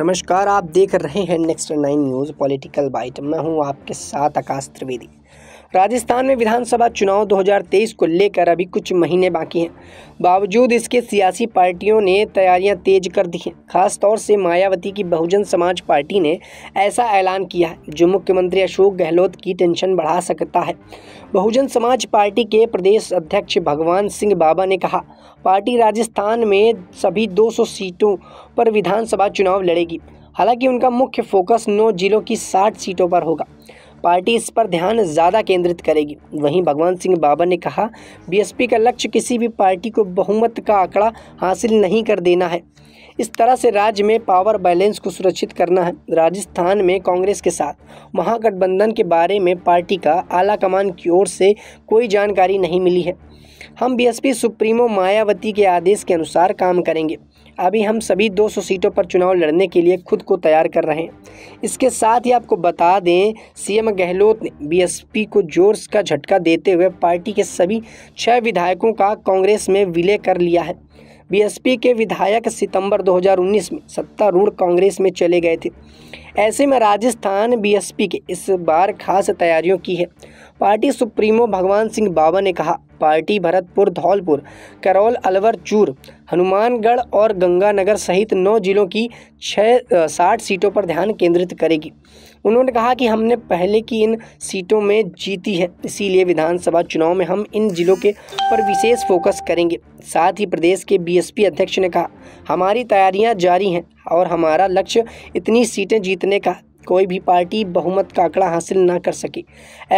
नमस्कार आप देख रहे हैं next nine news political bite मैं हूं आपके साथ आकाश त्रिवेदी राजस्थान में विधानसभा चुनाव 2023 को लेकर अभी कुछ महीने बाकी हैं बावजूद इसके सियासी पार्टियों ने तैयारियां तेज कर दी हैं खासतौर से मायावती की बहुजन समाज पार्टी ने ऐसा ऐलान किया है जो मुख्यमंत्री अशोक गहलोत की टेंशन बढ़ा सकता है बहुजन समाज पार्टी के प्रदेश अध्यक्ष भगवान सिंह बाबा ने कहा पार्टी राजस्थान में सभी दो सीटों पर विधानसभा चुनाव लड़ेगी हालांकि उनका मुख्य फोकस नौ जिलों की साठ सीटों पर होगा पार्टी इस पर ध्यान ज़्यादा केंद्रित करेगी वहीं भगवान सिंह बाबा ने कहा बीएसपी का लक्ष्य किसी भी पार्टी को बहुमत का आंकड़ा हासिल नहीं कर देना है इस तरह से राज्य में पावर बैलेंस को सुरक्षित करना है राजस्थान में कांग्रेस के साथ महागठबंधन के बारे में पार्टी का आलाकमान की ओर से कोई जानकारी नहीं मिली है हम बीएसपी सुप्रीमो मायावती के आदेश के अनुसार काम करेंगे अभी हम सभी 200 सीटों पर चुनाव लड़ने के लिए खुद को तैयार कर रहे हैं इसके साथ ही आपको बता दें सीएम गहलोत ने बीएसपी को जोर का झटका देते हुए पार्टी के सभी छः विधायकों का कांग्रेस में विलय कर लिया है बीएसपी के विधायक सितंबर 2019 में सत्तारूढ़ कांग्रेस में चले गए थे ऐसे में राजस्थान बीएसपी के इस बार खास तैयारियों की है पार्टी सुप्रीमो भगवान सिंह बाबा ने कहा पार्टी भरतपुर धौलपुर करौल अलवर चूर हनुमानगढ़ और गंगानगर सहित नौ जिलों की छः साठ सीटों पर ध्यान केंद्रित करेगी उन्होंने कहा कि हमने पहले की इन सीटों में जीती है इसीलिए विधानसभा चुनाव में हम इन जिलों के पर विशेष फोकस करेंगे साथ ही प्रदेश के बीएसपी अध्यक्ष ने कहा हमारी तैयारियां जारी हैं और हमारा लक्ष्य इतनी सीटें जीतने का कोई भी पार्टी बहुमत का आंकड़ा हासिल ना कर सके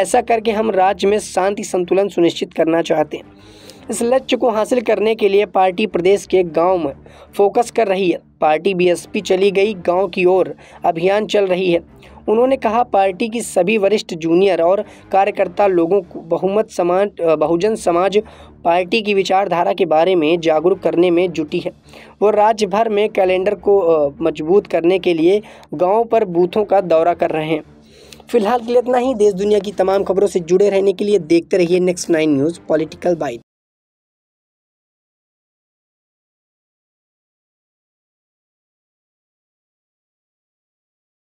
ऐसा करके हम राज्य में शांति संतुलन सुनिश्चित करना चाहते हैं इस लक्ष्य को हासिल करने के लिए पार्टी प्रदेश के गांव में फोकस कर रही है पार्टी बीएसपी चली गई गांव की ओर अभियान चल रही है उन्होंने कहा पार्टी की सभी वरिष्ठ जूनियर और कार्यकर्ता लोगों को बहुमत समाज बहुजन समाज पार्टी की विचारधारा के बारे में जागरूक करने में जुटी है वो राज्य भर में कैलेंडर को मजबूत करने के लिए गाँव पर बूथों का दौरा कर रहे हैं फिलहाल के लिए इतना ही देश दुनिया की तमाम खबरों से जुड़े रहने के लिए देखते रहिए next nine news political bite